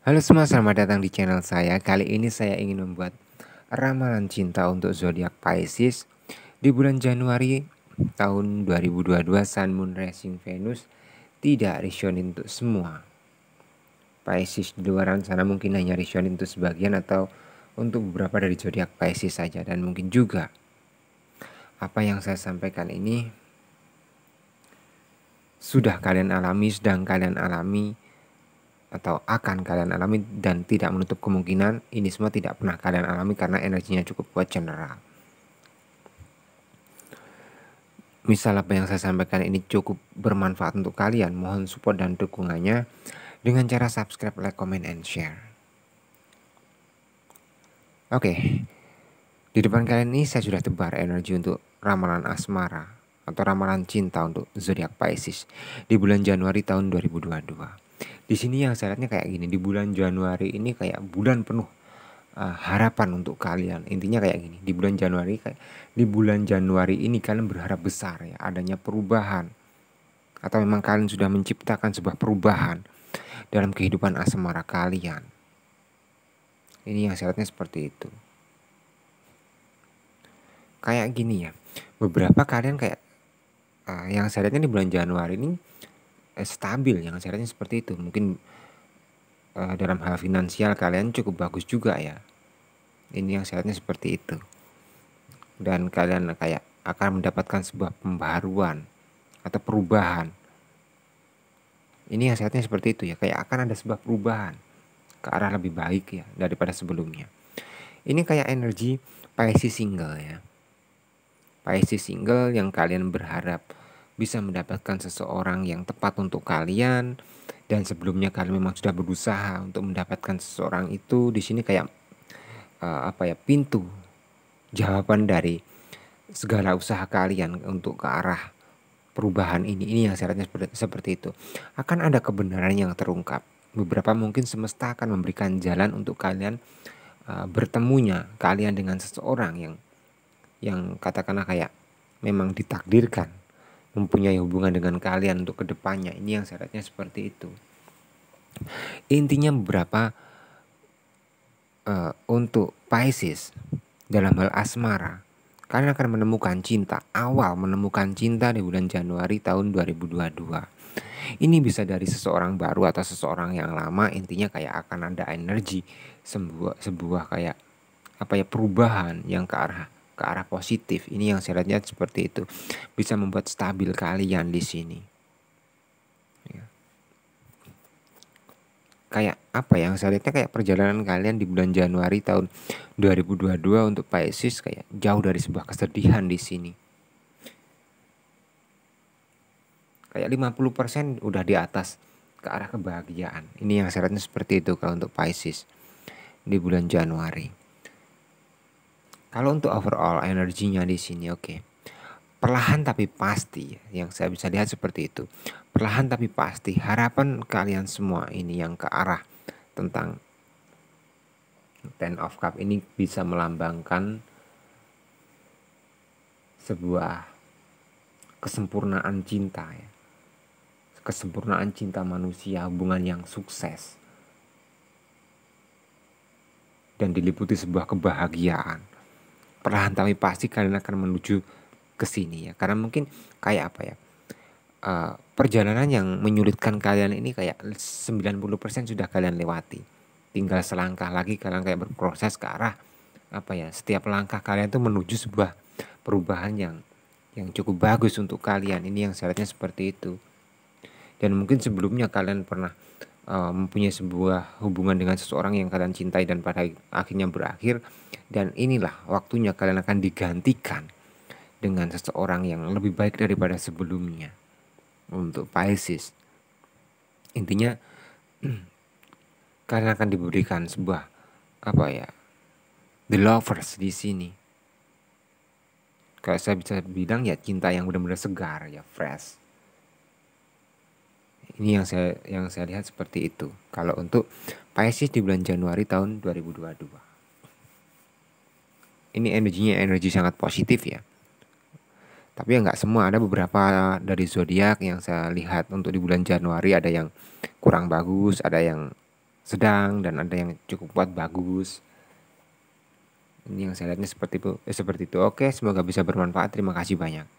Halo semua, selamat datang di channel saya. Kali ini saya ingin membuat ramalan cinta untuk zodiak Pisces di bulan Januari tahun 2022 Sun Moon Rising Venus tidak risionin untuk semua. Pisces di luar sana mungkin hanya risionin untuk sebagian atau untuk beberapa dari zodiak Pisces saja dan mungkin juga apa yang saya sampaikan ini sudah kalian alami, sedang kalian alami, atau akan kalian alami dan tidak menutup kemungkinan ini semua tidak pernah kalian alami karena energinya cukup kuat general. Misal apa yang saya sampaikan ini cukup bermanfaat untuk kalian, mohon support dan dukungannya dengan cara subscribe, like, comment, and share. Oke, okay. di depan kalian ini saya sudah tebar energi untuk ramalan asmara atau ramalan cinta untuk zodiak Pisces di bulan Januari tahun 2022 di sini yang saya lihatnya kayak gini di bulan Januari ini kayak bulan penuh uh, harapan untuk kalian intinya kayak gini di bulan Januari kayak di bulan Januari ini kalian berharap besar ya adanya perubahan atau memang kalian sudah menciptakan sebuah perubahan dalam kehidupan asmara kalian ini yang syaratnya seperti itu kayak gini ya beberapa kalian kayak uh, yang syaratnya di bulan Januari ini Eh, stabil yang syaratnya seperti itu mungkin eh, dalam hal finansial kalian cukup bagus juga ya ini yang syaratnya seperti itu dan kalian kayak akan mendapatkan sebuah pembaruan atau perubahan ini yang syaratnya seperti itu ya kayak akan ada sebuah perubahan ke arah lebih baik ya daripada sebelumnya ini kayak energi Pisces single ya Pisces single yang kalian berharap bisa mendapatkan seseorang yang tepat untuk kalian dan sebelumnya kalian memang sudah berusaha untuk mendapatkan seseorang itu di sini kayak uh, apa ya pintu jawaban dari segala usaha kalian untuk ke arah perubahan ini ini yang syaratnya seperti, seperti itu akan ada kebenaran yang terungkap beberapa mungkin semesta akan memberikan jalan untuk kalian uh, bertemunya kalian dengan seseorang yang yang katakanlah kayak memang ditakdirkan mempunyai hubungan dengan kalian untuk kedepannya. Ini yang syaratnya seperti itu. Intinya beberapa uh, untuk Pisces dalam hal asmara, kalian akan menemukan cinta awal menemukan cinta di bulan Januari tahun 2022. Ini bisa dari seseorang baru atau seseorang yang lama, intinya kayak akan ada energi sebuah sebuah kayak apa ya perubahan yang ke arah ke arah positif. Ini yang saya lihatnya seperti itu. Bisa membuat stabil kalian di sini. Ya. Kayak apa ya? yang saya lihatnya kayak perjalanan kalian di bulan Januari tahun 2022 untuk Pisces kayak jauh dari sebuah kesedihan di sini. Kayak 50% udah di atas ke arah kebahagiaan. Ini yang syaratnya seperti itu kalau untuk Pisces di bulan Januari. Kalau untuk overall energinya di sini oke. Okay. Perlahan tapi pasti yang saya bisa lihat seperti itu. Perlahan tapi pasti harapan kalian semua ini yang ke arah tentang ten of cup ini bisa melambangkan sebuah kesempurnaan cinta ya. Kesempurnaan cinta manusia, hubungan yang sukses dan diliputi sebuah kebahagiaan perlahan tapi pasti kalian akan menuju ke sini ya karena mungkin kayak apa ya uh, perjalanan yang menyulitkan kalian ini kayak 90% sudah kalian lewati tinggal selangkah lagi kalian kayak berproses ke arah apa ya setiap langkah kalian tuh menuju sebuah perubahan yang yang cukup bagus untuk kalian ini yang syaratnya seperti itu dan mungkin sebelumnya kalian pernah uh, mempunyai sebuah hubungan dengan seseorang yang kalian cintai dan pada akhirnya berakhir dan inilah waktunya kalian akan digantikan dengan seseorang yang lebih baik daripada sebelumnya untuk Pisces intinya kalian akan diberikan sebuah apa ya the lovers di sini kalau saya bisa bilang ya cinta yang benar-benar segar ya fresh ini yang saya yang saya lihat seperti itu. Kalau untuk Pisces di bulan Januari tahun 2022. Ini energinya energi sangat positif ya. Tapi ya nggak semua, ada beberapa dari zodiak yang saya lihat untuk di bulan Januari ada yang kurang bagus, ada yang sedang dan ada yang cukup kuat bagus. Ini yang saya lihatnya seperti itu. Eh, seperti itu. Oke, semoga bisa bermanfaat. Terima kasih banyak.